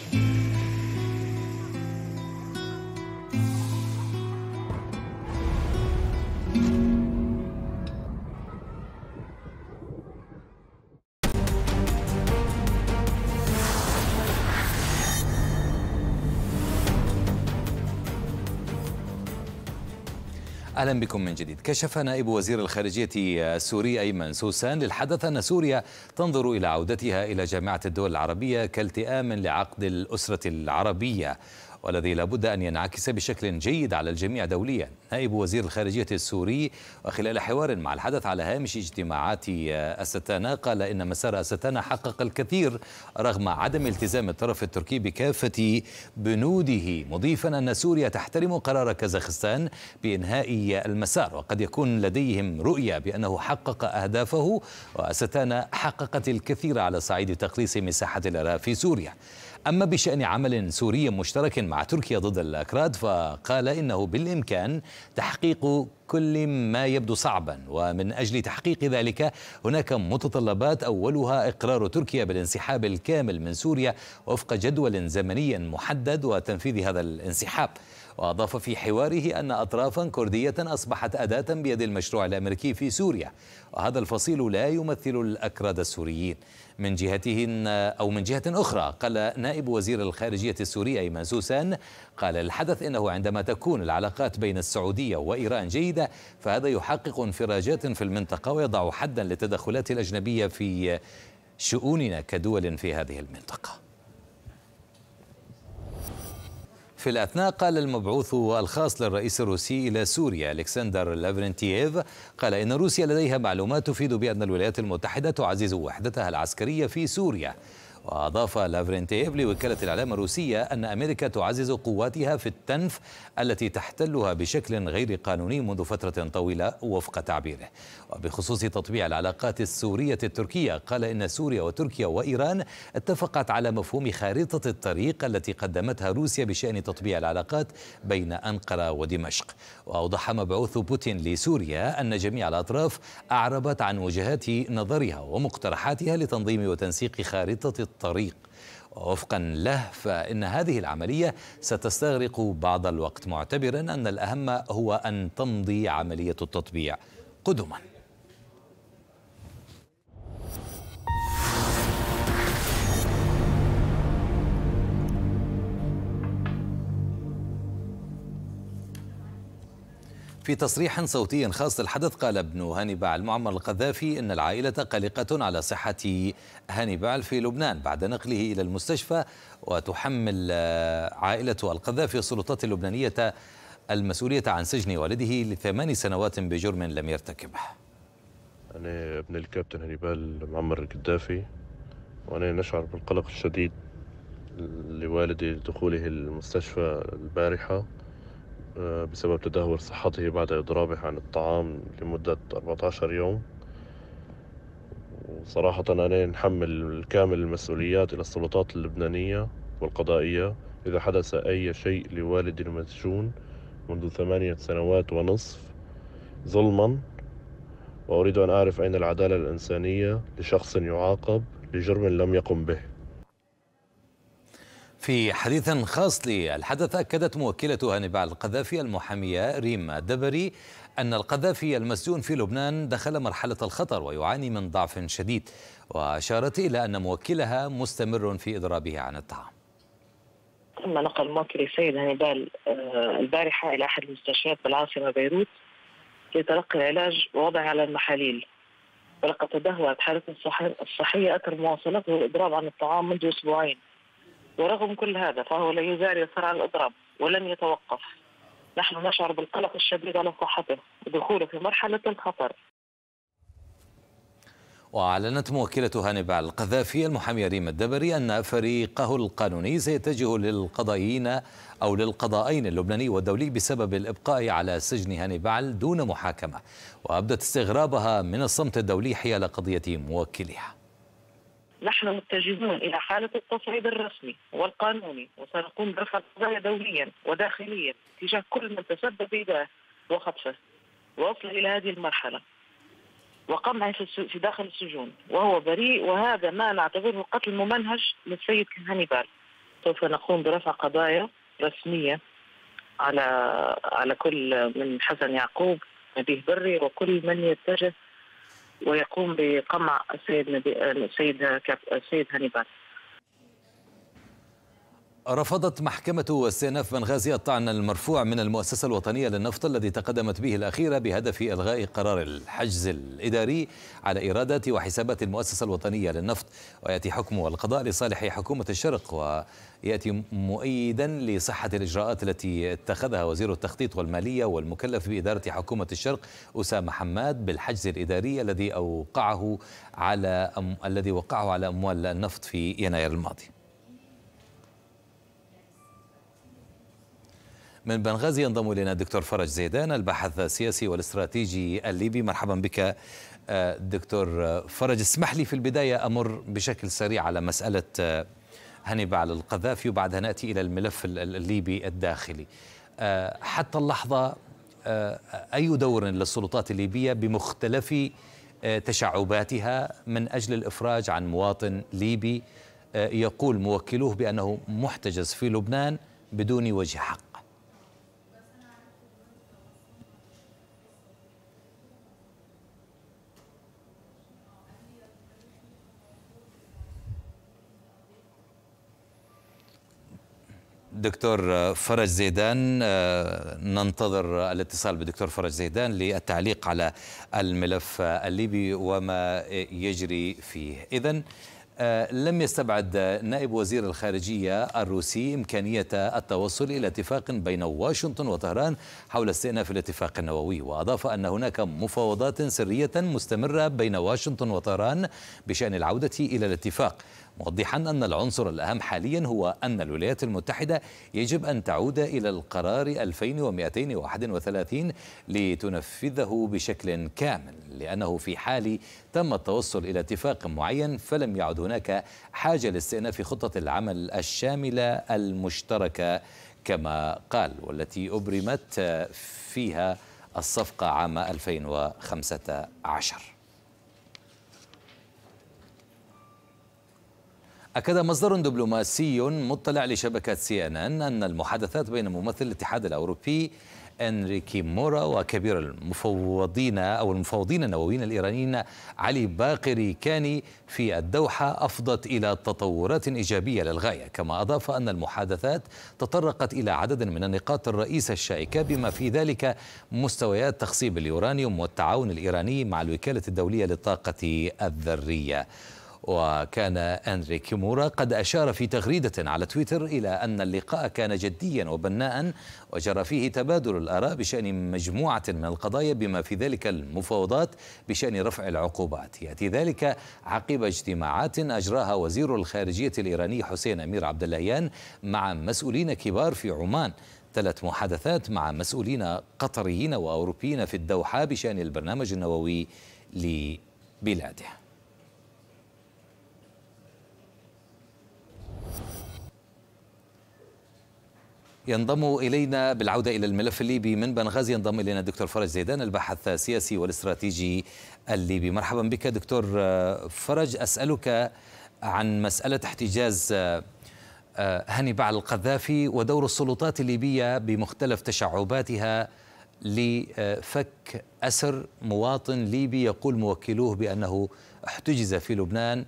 أهلا بكم من جديد كشف نائب وزير الخارجية السوري أيمن سوسان للحدث أن سوريا تنظر إلى عودتها إلى جامعة الدول العربية كالتئام لعقد الأسرة العربية والذي لابد أن ينعكس بشكل جيد على الجميع دوليا نائب وزير الخارجية السوري وخلال حوار مع الحدث على هامش اجتماعات أستانا قال إن مسار أستانا حقق الكثير رغم عدم التزام الطرف التركي بكافة بنوده مضيفا أن سوريا تحترم قرار كازاخستان بإنهاء المسار وقد يكون لديهم رؤية بأنه حقق أهدافه وأستانا حققت الكثير على صعيد تقليص مساحة الإرهاب في سوريا أما بشأن عمل سوري مشترك مع تركيا ضد الأكراد فقال إنه بالإمكان تحقيق كل ما يبدو صعبا ومن أجل تحقيق ذلك هناك متطلبات أولها إقرار تركيا بالانسحاب الكامل من سوريا وفق جدول زمني محدد وتنفيذ هذا الانسحاب وأضاف في حواره أن أطرافا كردية أصبحت أداة بيد المشروع الأمريكي في سوريا وهذا الفصيل لا يمثل الأكراد السوريين من جهتهن أو من جهة أخرى قال نائب وزير الخارجية السورية أيمن سوسان قال الحدث إنه عندما تكون العلاقات بين السعودية وإيران جيدة فهذا يحقق انفراجات في المنطقة ويضع حدا للتدخلات الأجنبية في شؤوننا كدول في هذه المنطقه في الأثناء قال المبعوث الخاص للرئيس الروسي إلى سوريا ألكسندر لافرنتييف قال إن روسيا لديها معلومات تفيد بأن الولايات المتحدة تعزز وحدتها العسكرية في سوريا وأضاف لافرينتيف لوكالة الإعلام الروسية أن أمريكا تعزز قواتها في التنف التي تحتلها بشكل غير قانوني منذ فترة طويلة وفق تعبيره وبخصوص تطبيع العلاقات السورية التركية قال إن سوريا وتركيا وإيران اتفقت على مفهوم خارطة الطريق التي قدمتها روسيا بشأن تطبيع العلاقات بين أنقرة ودمشق وأوضح مبعوث بوتين لسوريا أن جميع الأطراف أعربت عن وجهات نظرها ومقترحاتها لتنظيم وتنسيق خارطة الطريق وفقا له فإن هذه العملية ستستغرق بعض الوقت معتبرا أن الأهم هو أن تمضي عملية التطبيع قدماً في تصريح صوتي خاص للحدث قال ابن هانيبال معمر القذافي ان العائله قلقه على صحه هانيبال في لبنان بعد نقله الى المستشفى وتحمل عائله القذافي السلطات اللبنانيه المسؤوليه عن سجن والده لثمان سنوات بجرم لم يرتكبه. انا ابن الكابتن هانيبال معمر القذافي وانا نشعر بالقلق الشديد لوالدي لدخوله المستشفى البارحه آه، بسبب تدهور صحته بعد إضرابه عن الطعام لمدة 14 يوم وصراحة أنا نحمل كامل المسؤوليات إلى السلطات اللبنانية والقضائية إذا حدث أي شيء لوالدي المسجون منذ ثمانية سنوات ونصف ظلما وأريد أن أعرف أين العدالة الإنسانية لشخص يعاقب لجرم لم يقم به في حديث خاص للحدث أكدت موكلة هانبال القذافي المحامية ريم دبري أن القذافي المسجون في لبنان دخل مرحلة الخطر ويعاني من ضعف شديد وأشارت إلى أن موكلها مستمر في إضرابه عن الطعام تم نقل موكلي سيد هانبال آه، البارحة إلى أحد المستشفيات بالعاصمة بيروت لتلقي العلاج ووضع على المحاليل ولقد تدهورت حالته الصحية أثر مواصلته الإضراب عن الطعام منذ أسبوعين ورغم كل هذا فهو لا يزال يصر على الإضراب ولن يتوقف نحن نشعر بالقلق الشديد على صحته ودخوله في مرحلة الخطر وأعلنت موكلة هانبع القذافي المحامية ريم الدبري أن فريقه القانوني سيتجه للقضائيين أو للقضائين اللبناني والدولي بسبب الإبقاء على سجن هانيبال دون محاكمة وأبدت استغرابها من الصمت الدولي حيال قضية موكلها نحن متجهون إلى حالة التصعيد الرسمي والقانوني وسنقوم برفع قضايا دوليا وداخليا تجاه كل من تسبب بإيداه وخطفه ووصل إلى هذه المرحلة وقمعه في داخل السجون وهو بريء وهذا ما نعتبره قتل ممنهج للسيد هانيبال سوف نقوم برفع قضايا رسمية على على كل من حسن يعقوب نبيه بري وكل من يتجه ويقوم بقمع السيد السيد السيد هانيبال. رفضت محكمة استئناف بنغازي الطعن المرفوع من المؤسسة الوطنية للنفط الذي تقدمت به الأخيرة بهدف إلغاء قرار الحجز الإداري على إيرادات وحسابات المؤسسة الوطنية للنفط ويأتي حكم القضاء لصالح حكومة الشرق ويأتي مؤيدا لصحة الإجراءات التي اتخذها وزير التخطيط والمالية والمكلف بإدارة حكومة الشرق أسامة حماد بالحجز الإداري الذي أوقعه على أم... الذي وقعه على أموال النفط في يناير الماضي من بنغازي ينضم إلينا الدكتور فرج زيدان الباحث السياسي والاستراتيجي الليبي مرحبا بك آه، دكتور فرج اسمح لي في البداية أمر بشكل سريع على مسألة هانيبال آه، القذافي وبعدها نأتي إلى الملف الليبي الداخلي آه، حتى اللحظة أي دور للسلطات الليبية بمختلف تشعباتها من أجل الإفراج عن مواطن ليبي يقول موكلوه بأنه محتجز في لبنان بدون وجه حق دكتور فرج زيدان آه، ننتظر الاتصال بدكتور فرج زيدان للتعليق على الملف الليبي وما يجري فيه إذا آه، لم يستبعد نائب وزير الخارجية الروسي إمكانية التوصل إلى اتفاق بين واشنطن وطهران حول استئناف الاتفاق النووي وأضاف أن هناك مفاوضات سرية مستمرة بين واشنطن وطهران بشأن العودة إلى الاتفاق موضحا أن العنصر الأهم حاليا هو أن الولايات المتحدة يجب أن تعود إلى القرار 2231 لتنفذه بشكل كامل لأنه في حال تم التوصل إلى اتفاق معين فلم يعد هناك حاجة لاستئناف خطة العمل الشاملة المشتركة كما قال والتي أبرمت فيها الصفقة عام 2015 أكد مصدر دبلوماسي مطلع لشبكة سي إن إن أن المحادثات بين ممثل الاتحاد الأوروبي انريكي مورا وكبير المفوضين او المفوضين النوويين الايرانيين علي باقري كاني في الدوحه افضت الى تطورات ايجابيه للغايه، كما اضاف ان المحادثات تطرقت الى عدد من النقاط الرئيسه الشائكه بما في ذلك مستويات تخصيب اليورانيوم والتعاون الايراني مع الوكاله الدوليه للطاقه الذريه. وكان أنري كيمورا قد أشار في تغريدة على تويتر إلى أن اللقاء كان جديا وبناء وجرى فيه تبادل الآراء بشأن مجموعة من القضايا بما في ذلك المفاوضات بشأن رفع العقوبات يأتي ذلك عقب اجتماعات أجراها وزير الخارجية الإيراني حسين أمير عبداللهيان مع مسؤولين كبار في عمان تلت محادثات مع مسؤولين قطريين وأوروبيين في الدوحة بشأن البرنامج النووي لبلاده ينضم إلينا بالعودة إلى الملف الليبي من بنغازي ينضم إلينا الدكتور فرج زيدان الباحث السياسي والاستراتيجي الليبي مرحبا بك دكتور فرج أسألك عن مسألة احتجاز آه، هاني بعل القذافي ودور السلطات الليبية بمختلف تشعباتها لفك أسر مواطن ليبي يقول موكلوه بأنه احتجز في لبنان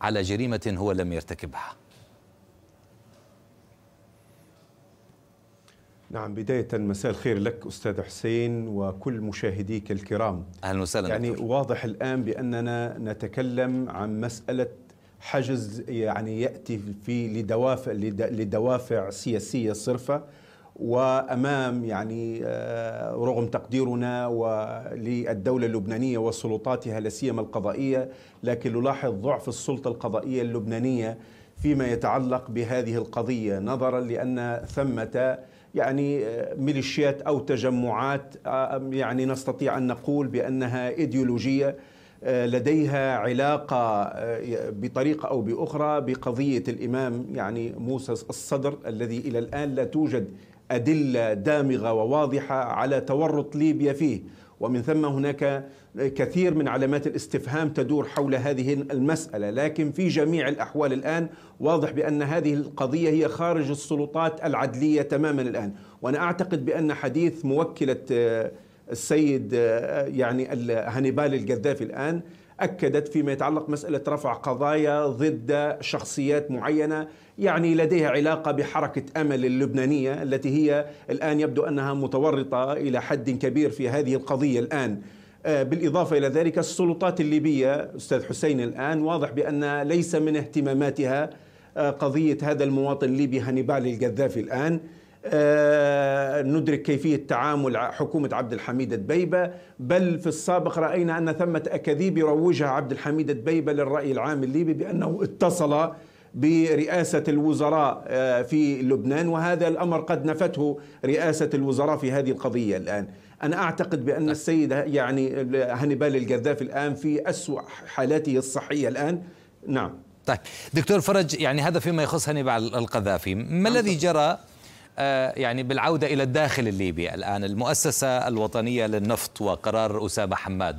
على جريمة هو لم يرتكبها نعم بداية مساء الخير لك أستاذ حسين وكل مشاهديك الكرام أهلا وسهلا يعني دكتور. واضح الآن بأننا نتكلم عن مسألة حجز يعني يأتي في لدوافع, لدوافع سياسية صرفة وأمام يعني آه، رغم تقديرنا للدولة اللبنانية وسلطاتها لا سيما القضائية لكن نلاحظ ضعف السلطة القضائية اللبنانية فيما يتعلق بهذه القضية نظرا لأن ثمة يعني آه، ميليشيات او تجمعات آه، يعني نستطيع ان نقول بانها ايديولوجيه آه، لديها علاقة بطريقة أو بأخرى بقضية الإمام يعني موسى الصدر الذي إلى الآن لا توجد أدلة دامغة وواضحة على تورط ليبيا فيه ومن ثم هناك كثير من علامات الاستفهام تدور حول هذه المسألة لكن في جميع الأحوال الآن واضح بأن هذه القضية هي خارج السلطات العدلية تماما الآن وأنا أعتقد بأن حديث موكلة آه، السيد آه، يعني هانيبال القذافي الآن أكدت فيما يتعلق مسألة رفع قضايا ضد شخصيات معينة يعني لديها علاقة بحركة أمل اللبنانية التي هي الآن يبدو أنها متورطة إلى حد كبير في هذه القضية الآن آه، بالإضافة إلى ذلك السلطات الليبية أستاذ حسين الآن واضح بأن ليس من اهتماماتها آه، قضية هذا المواطن الليبي هانيبال القذافي الآن آه، ندرك كيفية تعامل حكومة عبد الحميد الدبيبة بل في السابق رأينا أن ثمة أكاذيب يروجها عبد الحميد الدبيبة للرأي العام الليبي بأنه اتصل برئاسة الوزراء آه، في لبنان وهذا الأمر قد نفته رئاسة الوزراء في هذه القضية الآن أنا أعتقد بأن السيد يعني هانيبال القذافي الآن في أسوأ حالاته الصحية الآن نعم طيب دكتور فرج يعني هذا فيما يخص هانيبال القذافي ما نعم. الذي جرى آه، يعني بالعودة إلى الداخل الليبي الآن المؤسسة الوطنية للنفط وقرار أسامة حماد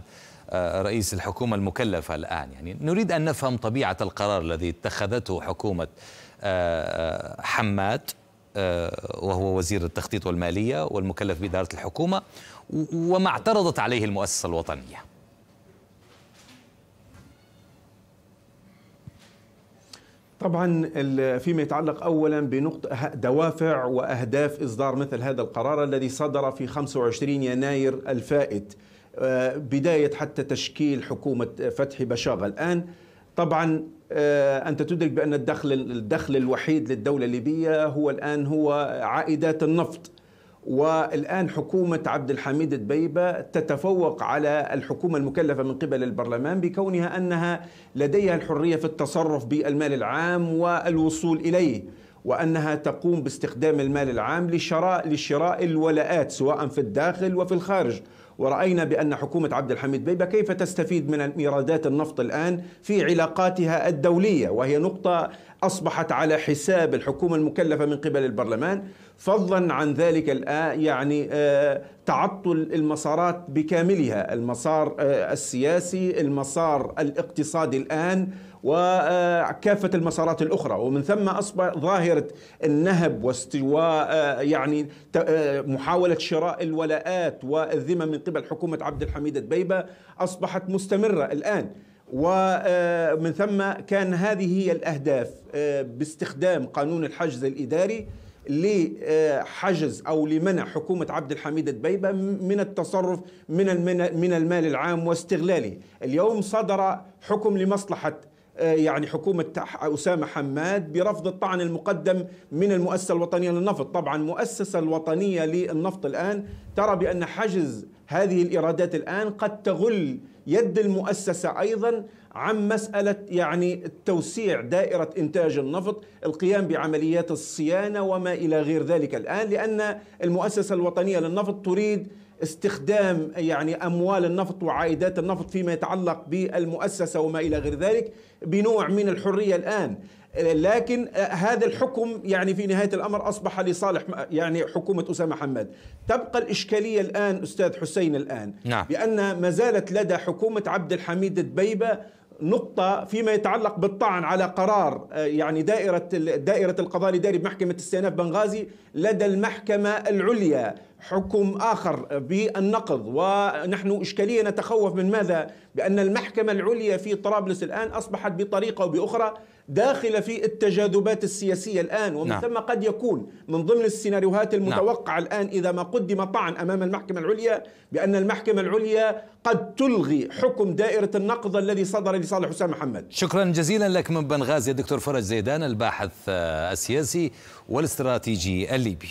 آه، رئيس الحكومة المكلفة الآن يعني نريد أن نفهم طبيعة القرار الذي اتخذته حكومة آه، حماد وهو وزير التخطيط والمالية والمكلف بإدارة الحكومة وما اعترضت عليه المؤسسة الوطنية طبعا فيما يتعلق اولا بنقطة أه- دوافع واهداف اصدار مثل هذا القرار الذي صدر في 25 يناير الفائت أه، بداية حتى تشكيل حكومة فتحي بشاغة الآن طبعا أه، أنت تدرك بأن الدخل الدخل الوحيد للدولة الليبية هو الآن هو عائدات النفط والآن حكومة عبد الحميد الدبيبة تتفوق على الحكومة المكلفة من قبل البرلمان بكونها أنها لديها الحرية في التصرف بالمال العام والوصول إليه وأنها تقوم باستخدام المال العام لشراء لشراء الولاءات سواء في الداخل وفي الخارج ورأينا بأن حكومة عبد الحميد بيبة كيف تستفيد من إيرادات النفط الآن في علاقاتها الدولية وهي نقطة أصبحت على حساب الحكومة المكلفة من قبل البرلمان فضلا عن ذلك الآن يعني آه، تعطل المسارات بكاملها المسار آه، السياسي المسار الاقتصادي الآن وكافة المسارات الأخرى ومن ثم أصبح ظاهرة النهب واستواء آه، يعني محاولة شراء الولاءات والذمة من قبل حكومة عبد الحميد البيبة أصبحت مستمرة الآن ومن ثم كان هذه هي الأهداف باستخدام قانون الحجز الإداري لحجز او لمنع حكومه عبد الحميد دبيبه من التصرف من من المال العام واستغلاله، اليوم صدر حكم لمصلحه آه، يعني حكومة أسامة حماد برفض الطعن المقدم من المؤسسة الوطنية للنفط طبعا المؤسسة الوطنية للنفط الآن ترى بأن حجز هذه الإيرادات الآن قد تغل يد المؤسسة أيضا عن مسألة يعني توسيع دائرة إنتاج النفط القيام بعمليات الصيانة وما إلى غير ذلك الآن لأن المؤسسة الوطنية للنفط تريد استخدام يعني اموال النفط وعائدات النفط فيما يتعلق بالمؤسسه وما الى غير ذلك بنوع من الحريه الان لكن هذا الحكم يعني في نهايه الامر اصبح لصالح يعني حكومه اسامه حماد تبقى الاشكاليه الان استاذ حسين الان نعم. بان ما زالت لدى حكومه عبد الحميد الدبيبه نقطة فيما يتعلق بالطعن على قرار آه، يعني دائرة دائرة القضاء الإداري بمحكمة استئناف بنغازي لدى المحكمة العليا حكم آخر بالنقض ونحن إشكالية نتخوف من ماذا؟ بأن المحكمة العليا في طرابلس الآن أصبحت بطريقة او باخرى داخلة في التجاذبات السياسية الآن ومن نعم. ثم قد يكون من ضمن السيناريوهات نعم. المتوقعة نعم. الآن إذا ما قدم طعن أمام المحكمة العليا بأن المحكمة العليا قد تلغي حكم دائرة النقض الذي صدر لصالح حسام محمد شكرا جزيلا لك من بنغازي دكتور فرج زيدان الباحث آه، السياسي والاستراتيجي الليبي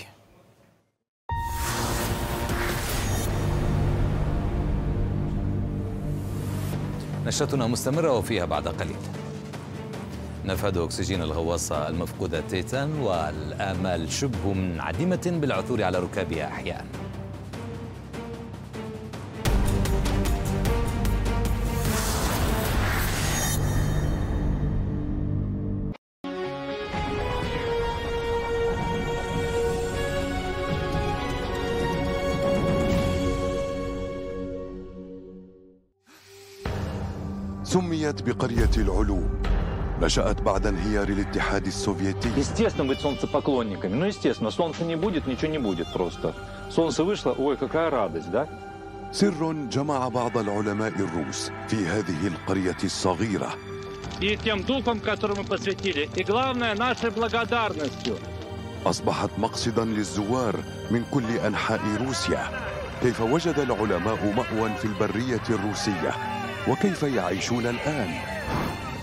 نشرتنا مستمرة وفيها بعد قليل نفاد أكسجين الغواصة المفقودة تيتان والآمال شبه منعدمة بالعثور على ركابها أحيانا سميت بقرية العلو نشأت بعد انهيار الاتحاد السوفيتي Естественно, говорит, солнце поклонниками. Ну, естественно, солнца не будет, ничего не будет просто. Солнце вышло, ой, какая радость, да? سر جمع بعض العلماء الروس في هذه القرية الصغيرة и тем духом, который мы посвятили, и главное, нашей благодарностью. أصبحت مقصدا للزوار من كل أنحاء روسيا كيف وجد العلماء مأوى في البرية الروسية وكيف يعيشون الآن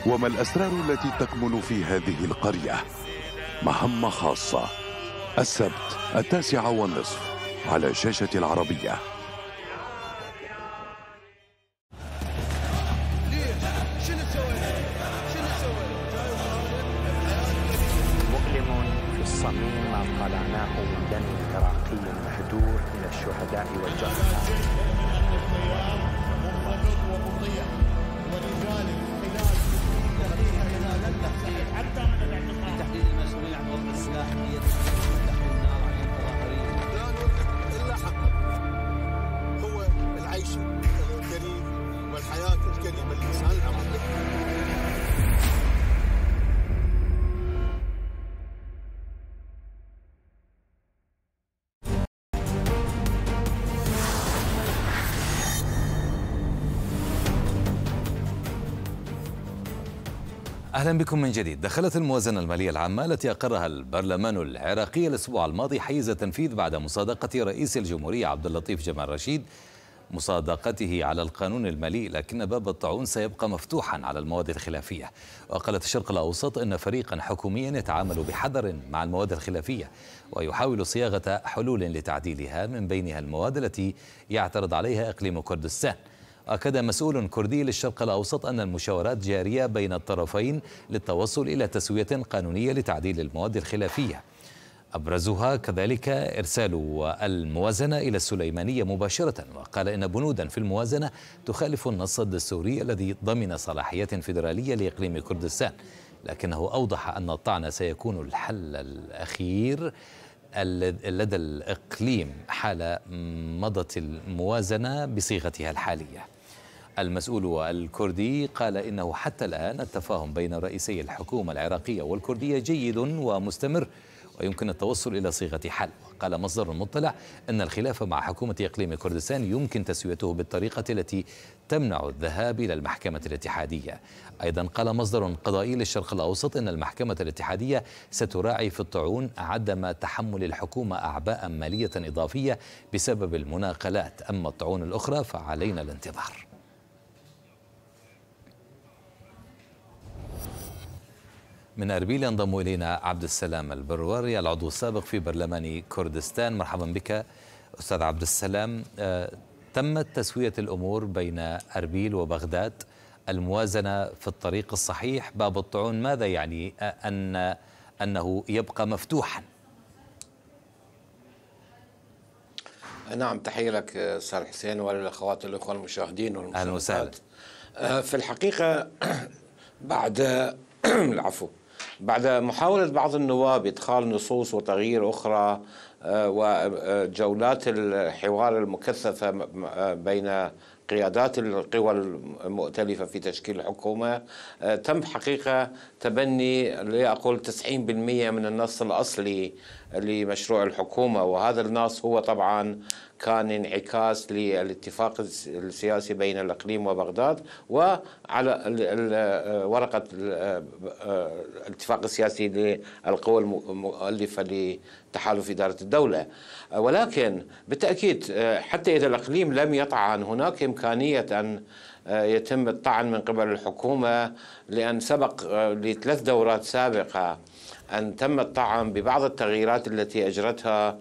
وما الأسرار التي تكمن في هذه القرية مهمة خاصة السبت التاسع ونصف على شاشة العربية أهلا بكم من جديد دخلت الموازنة المالية العامة التي أقرها البرلمان العراقي الأسبوع الماضي حيز التنفيذ بعد مصادقة رئيس الجمهورية عبد اللطيف جمال رشيد مصادقته على القانون المالي لكن باب الطاعون سيبقى مفتوحا على المواد الخلافية وقالت الشرق الأوسط أن فريقا حكوميا يتعامل بحذر مع المواد الخلافية ويحاول صياغة حلول لتعديلها من بينها المواد التي يعترض عليها إقليم كردستان أكد مسؤول كردي للشرق الأوسط أن المشاورات جارية بين الطرفين للتوصل إلى تسوية قانونية لتعديل المواد الخلافية أبرزها كذلك إرسال الموازنة إلى السليمانية مباشرة وقال إن بنودا في الموازنة تخالف النص الدستوري الذي ضمن صلاحيات فيدرالية لإقليم كردستان لكنه أوضح أن الطعن سيكون الحل الأخير لدى الإقليم حال مضت الموازنة بصيغتها الحالية المسؤول الكردي قال إنه حتى الآن التفاهم بين رئيسي الحكومة العراقية والكردية جيد ومستمر ويمكن التوصل إلى صيغة حل قال مصدر مطلع أن الخلاف مع حكومة إقليم كردستان يمكن تسويته بالطريقة التي تمنع الذهاب إلى المحكمة الاتحادية أيضا قال مصدر قضائي للشرق الأوسط أن المحكمة الاتحادية ستراعي في الطعون عدم تحمل الحكومة أعباء مالية إضافية بسبب المناقلات أما الطعون الأخرى فعلينا الانتظار من أربيل ينضم إلينا عبد السلام البروري العضو السابق في برلمان كردستان مرحبا بك أستاذ عبد السلام آه، تمت تسوية الأمور بين أربيل وبغداد الموازنة في الطريق الصحيح باب الطعون ماذا يعني أن أنه يبقى مفتوحا نعم تحية لك أستاذ حسين وللأخوات الأخوة المشاهدين والمشاهدات أهلا وسهلا آه، في الحقيقة بعد العفو بعد محاولة بعض النواب إدخال نصوص وتغيير أخرى آه، وجولات الحوار المكثفة آه، بين قيادات القوى المؤتلفة في تشكيل الحكومة آه، تم حقيقة تبني لأقول 90% من النص الأصلي لمشروع الحكومة وهذا النص هو طبعا كان انعكاس للاتفاق السياسي بين الإقليم وبغداد وعلى آه، ورقة آه، الاتفاق السياسي للقوى المؤلفة لتحالف إدارة الدولة ولكن بالتأكيد حتى إذا الإقليم لم يطعن هناك إمكانية أن آه، يتم الطعن من قبل الحكومة لأن سبق آه، لثلاث دورات سابقة أن تم الطعن ببعض التغييرات التي أجرتها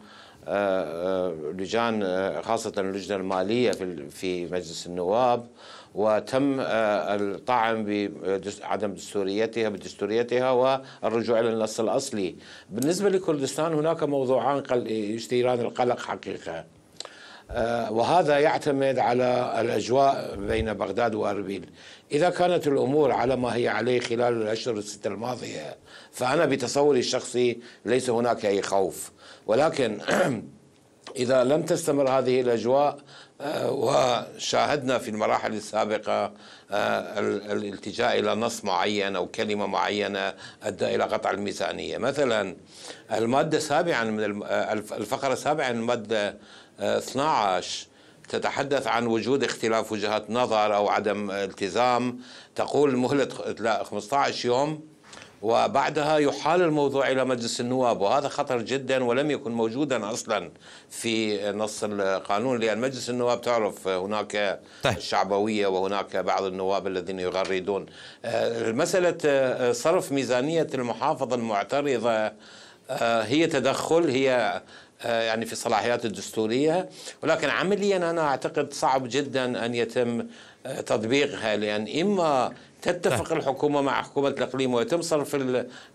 آه، لجان خاصة اللجنة المالية في مجلس النواب وتم الطعن بعدم دستوريتها بدستوريتها والرجوع الى النص الاصلي. بالنسبه لكردستان هناك موضوعان يثيران القلق حقيقه. آه، وهذا يعتمد على الأجواء بين بغداد وأربيل إذا كانت الأمور على ما هي عليه خلال الأشهر الستة الماضية فأنا بتصوري الشخصي ليس هناك أي خوف ولكن إذا لم تستمر هذه الأجواء آه، وشاهدنا في المراحل السابقة آه، الالتجاء إلى نص معين أو كلمة معينة أدى إلى قطع الميزانية مثلا المادة سابعا من الفقرة السابعة من المادة 12 تتحدث عن وجود اختلاف وجهات نظر او عدم التزام تقول مهله لا 15 يوم وبعدها يحال الموضوع الى مجلس النواب وهذا خطر جدا ولم يكن موجودا اصلا في نص القانون لان مجلس النواب تعرف هناك طيب. الشعبويه وهناك بعض النواب الذين يغردون مساله صرف ميزانيه المحافظه المعترضه هي تدخل هي آه، يعني في صلاحيات الدستورية ولكن عمليا أنا أعتقد صعب جدا أن يتم آه، تطبيقها لأن إما تتفق الحكومة مع حكومة الإقليم ويتم صرف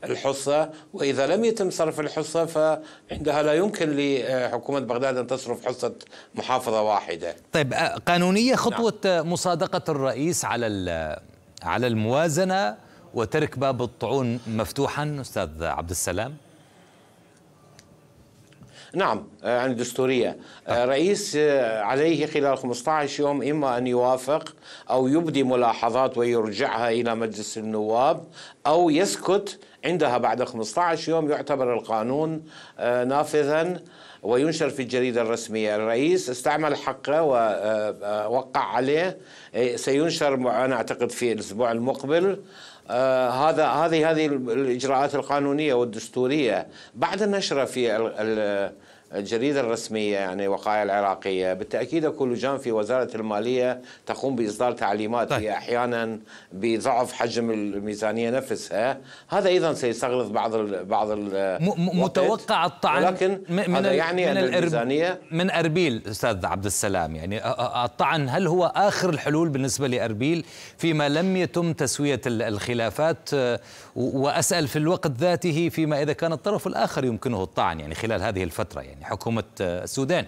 الحصة وإذا لم يتم صرف الحصة فعندها لا يمكن لحكومة بغداد أن تصرف حصة محافظة واحدة طيب آه، قانونية نعم. خطوة نعم. مصادقة الرئيس على على الموازنة وترك باب الطعون مفتوحا أستاذ عبد السلام نعم آه، عن الدستورية آه، رئيس آه، عليه خلال 15 يوم إما أن يوافق أو يبدي ملاحظات ويرجعها إلى مجلس النواب أو يسكت عندها بعد 15 يوم يعتبر القانون نافذا وينشر في الجريدة الرسمية الرئيس استعمل حقه ووقع عليه سينشر أنا أعتقد في الأسبوع المقبل آه هذا هذه هذه الاجراءات القانونيه والدستوريه بعد النشره في الجريدة الرسمية يعني وقائع العراقية بالتأكيد أكو لجان في وزارة المالية تقوم بإصدار تعليمات طيب. هي أحيانا بضعف حجم الميزانية نفسها هذا أيضا سيستغرق بعض الـ بعض ال متوقع الطعن ولكن من هذا يعني من الميزانية من أربيل أستاذ عبد السلام يعني الطعن هل هو آخر الحلول بالنسبة لأربيل فيما لم يتم تسوية الخلافات وأسأل في الوقت ذاته فيما إذا كان الطرف الآخر يمكنه الطعن يعني خلال هذه الفترة يعني حكومة آه، السودان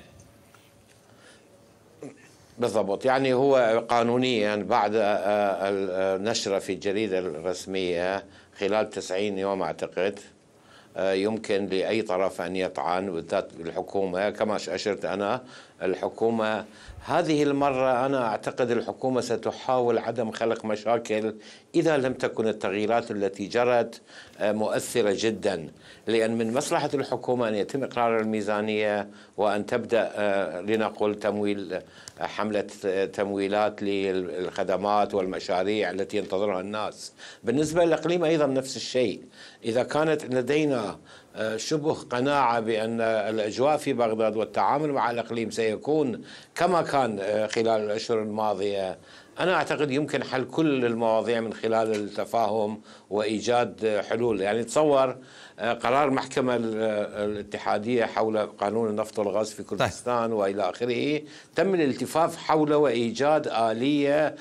بالضبط يعني هو قانونيا بعد آه، آه، النشرة في الجريدة الرسمية خلال 90 يوم أعتقد يمكن لأي طرف أن يطعن بالذات الحكومة كما أشرت أنا الحكومه هذه المره انا اعتقد الحكومه ستحاول عدم خلق مشاكل اذا لم تكن التغييرات التي جرت آه، مؤثره جدا لان من مصلحه الحكومه ان يتم اقرار الميزانيه وان تبدا آه، لنقل تمويل آه، حمله تمويلات للخدمات والمشاريع التي ينتظرها الناس بالنسبه للاقليم ايضا نفس الشيء اذا كانت لدينا شبه قناعة بأن الأجواء في بغداد والتعامل مع الإقليم سيكون كما كان آه، خلال الأشهر الماضية أنا أعتقد يمكن حل كل المواضيع من خلال التفاهم وإيجاد حلول يعني تصور آه، قرار محكمة آه، الاتحادية حول قانون النفط والغاز في طيب. كردستان وإلى آخره تم الالتفاف حوله وإيجاد آلية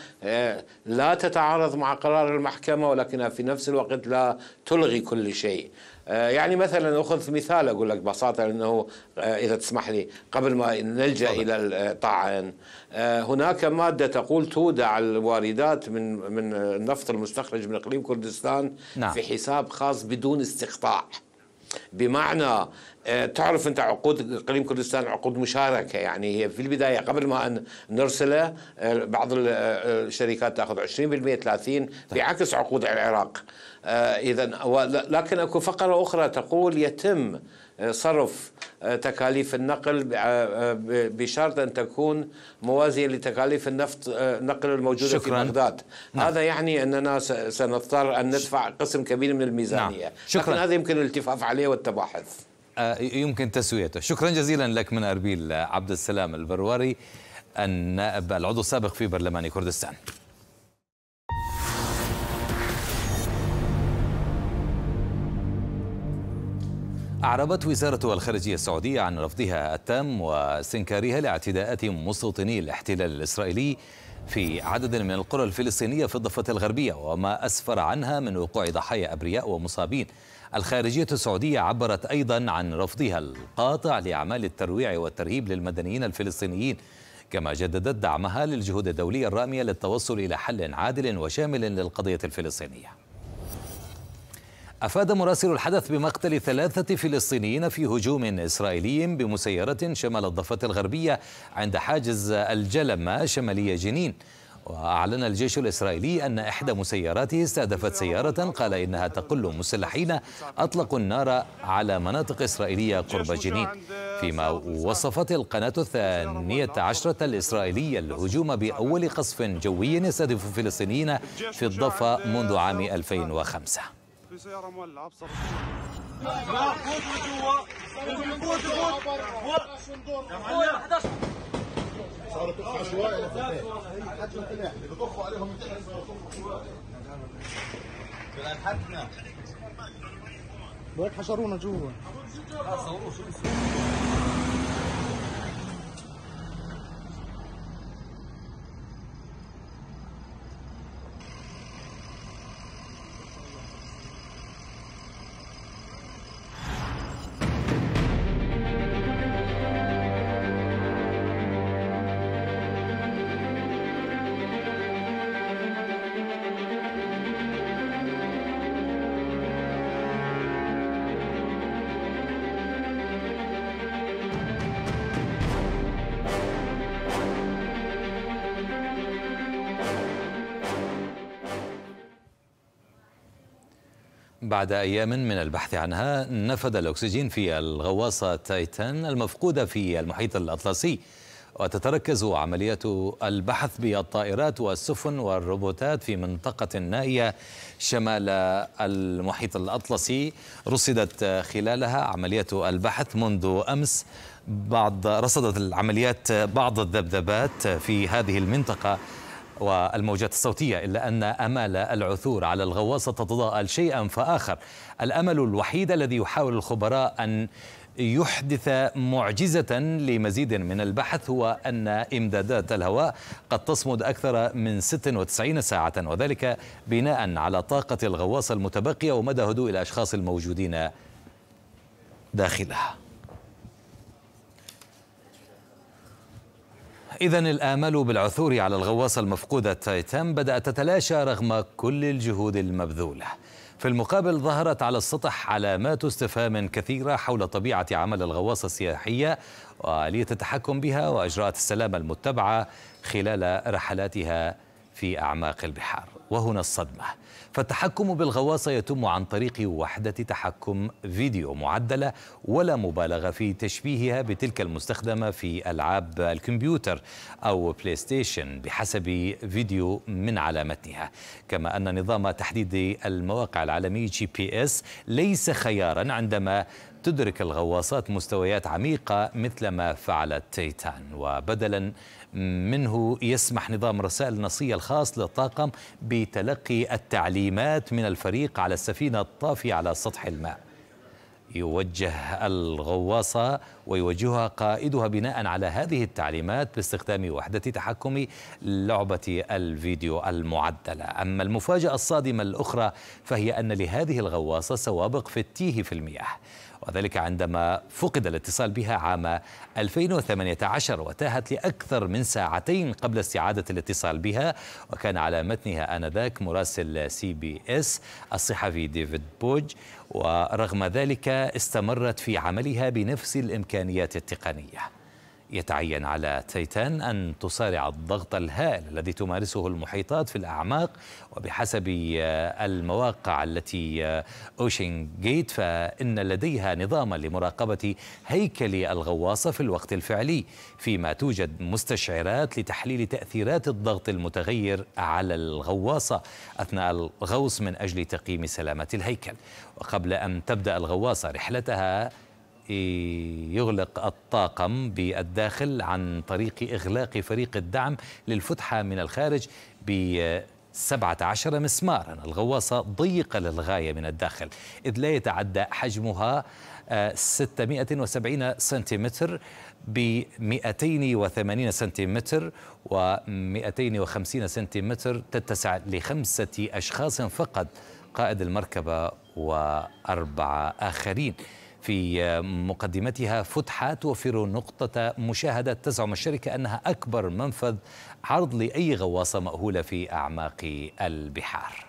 لا تتعارض مع قرار المحكمة ولكنها في نفس الوقت لا تلغي كل شيء آه، يعني مثلا اخذ مثال اقول لك ببساطه لانه آه، اذا تسمح لي قبل ما نلجا الى الطعن آه، هناك ماده تقول تودع الواردات من من النفط المستخرج من اقليم كردستان نعم. في حساب خاص بدون استقطاع بمعنى تعرف انت عقود اقليم كردستان عقود مشاركه يعني هي في البدايه قبل ما ان نرسله آه، بعض آه، الشركات تاخذ 20% 30 طيب. بعكس عقود العراق آه، اذا لكن اكو فقره اخرى تقول يتم صرف تكاليف النقل بشرط ان تكون موازيه لتكاليف النفط النقل الموجوده شكرا. في بغداد نعم. هذا يعني اننا سنضطر ان ندفع قسم كبير من الميزانيه نعم. شكرا. لكن هذا يمكن الالتفاف عليه والتباحث آه، يمكن تسويته شكرا جزيلا لك من أربيل آه، عبد السلام البرواري النائب العضو السابق في برلمان كردستان أعربت وزارة الخارجية السعودية عن رفضها التام واستنكارها لاعتداءات مستوطني الاحتلال الإسرائيلي في عدد من القرى الفلسطينية في الضفة الغربية وما أسفر عنها من وقوع ضحايا أبرياء ومصابين الخارجية السعودية عبرت أيضا عن رفضها القاطع لأعمال الترويع والترهيب للمدنيين الفلسطينيين كما جددت دعمها للجهود الدولية الرامية للتوصل إلى حل عادل وشامل للقضية الفلسطينية أفاد مراسل الحدث بمقتل ثلاثة فلسطينيين في هجوم إسرائيلي بمسيرة شمال الضفة الغربية عند حاجز الجلمة شمالية جنين وأعلن الجيش الإسرائيلي أن إحدى مسيراته استهدفت سيارة قال إنها تقل مسلحين أطلقوا النار على مناطق إسرائيلية قرب جنين فيما وصفت القناة الثانية عشرة الإسرائيلية الهجوم بأول قصف جوي يستهدف فلسطينيين في الضفة منذ عام 2005 صارت عشوائي لحد ما طلع اللي بطخوا عليهم من تحت بنحتنا حشرونا جوا بعد أيام من البحث عنها نفد الأكسجين في الغواصة تايتان المفقودة في المحيط الأطلسي وتتركز عملية البحث بالطائرات والسفن والروبوتات في منطقة نائية شمال المحيط الأطلسي رصدت خلالها عملية البحث منذ أمس بعض رصدت العمليات بعض الذبذبات في هذه المنطقة والموجات الصوتية إلا أن أمل العثور على الغواصة تتضاءل شيئا فآخر الأمل الوحيد الذي يحاول الخبراء أن يحدث معجزة لمزيد من البحث هو أن إمدادات الهواء قد تصمد أكثر من 96 ساعة وذلك بناء على طاقة الغواصة المتبقية ومدى هدوء الأشخاص الموجودين داخلها إذا الآمال بالعثور على الغواصة المفقودة تايتان بدأت تتلاشى رغم كل الجهود المبذولة في المقابل ظهرت على السطح علامات استفهام كثيرة حول طبيعة عمل الغواصة السياحية وآلية التحكم بها وإجراءات السلامة المتبعة خلال رحلاتها في أعماق البحار وهنا الصدمة فالتحكم بالغواصة يتم عن طريق وحدة تحكم فيديو معدلة ولا مبالغة في تشبيهها بتلك المستخدمة في ألعاب الكمبيوتر أو بلاي ستيشن بحسب فيديو من على متنها كما أن نظام تحديد المواقع العالمي جي بي اس ليس خيارا عندما تدرك الغواصات مستويات عميقة مثل ما فعلت تيتان وبدلا منه يسمح نظام الرسائل النصية الخاص للطاقم بتلقي التعليمات من الفريق على السفينة الطافية على سطح الماء يوجه الغواصة ويوجهها قائدها بناء على هذه التعليمات باستخدام وحدة تحكم لعبة الفيديو المعدلة أما المفاجأة الصادمة الأخرى فهي أن لهذه الغواصة سوابق في التيه في المياه وذلك عندما فقد الاتصال بها عام 2018 وتاهت لأكثر من ساعتين قبل استعادة الاتصال بها وكان على متنها آنذاك مراسل سي بي اس الصحفي ديفيد بوج ورغم ذلك استمرت في عملها بنفس الإمكانيات التقنية يتعين على تيتان أن تصارع الضغط الهائل الذي تمارسه المحيطات في الأعماق وبحسب آه، المواقع التي آه، أوشين جيت فإن لديها نظاما لمراقبة هيكل الغواصة في الوقت الفعلي فيما توجد مستشعرات لتحليل تأثيرات الضغط المتغير على الغواصة أثناء الغوص من أجل تقييم سلامة الهيكل وقبل أن تبدأ الغواصة رحلتها يغلق الطاقم بالداخل عن طريق إغلاق فريق الدعم للفتحة من الخارج ب 17 مسمارا الغواصة ضيقة للغاية من الداخل إذ لا يتعدى حجمها 670 آه، سنتيمتر ب 280 سنتيمتر و 250 سنتيمتر تتسع لخمسة أشخاص فقط قائد المركبة وأربعة آخرين في مقدمتها فتحة توفر نقطة مشاهدة تزعم الشركة أنها أكبر منفذ عرض لأي غواصة مأهولة في أعماق البحار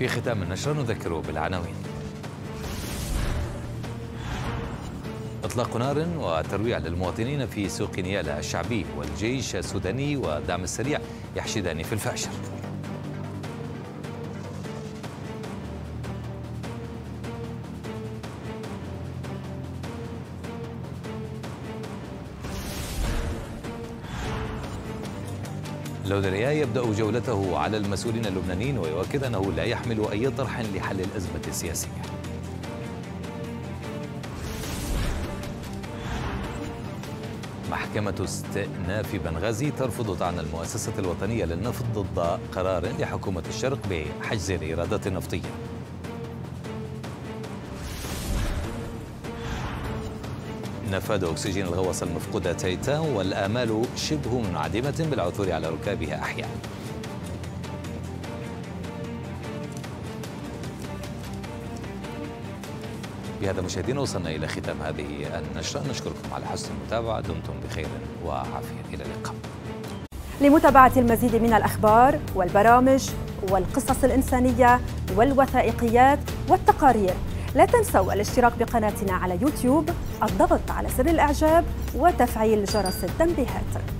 في ختام النشرة نذكره بالعناوين إطلاق نار وترويع للمواطنين في سوق نيالا الشعبي والجيش السوداني ودعم السريع يحشدان في الفاشر لودريا يبدأ جولته على المسؤولين اللبنانيين ويؤكد أنه لا يحمل أي طرح لحل الأزمة السياسية محكمة استئناف بنغازي ترفض طعن المؤسسة الوطنية للنفط ضد قرار لحكومة الشرق بحجز الإيرادات النفطية نفاد أكسجين الغواص المفقودة تيتان والآمال شبه منعدمة بالعثور على ركابها أحيانا بهذا مشاهدينا وصلنا إلى ختام هذه النشرة نشكركم على حسن المتابعة دمتم بخير وعافية إلى اللقاء لمتابعة المزيد من الأخبار والبرامج والقصص الإنسانية والوثائقيات والتقارير لا تنسوا الاشتراك بقناتنا على يوتيوب الضغط على زر الإعجاب وتفعيل جرس التنبيهات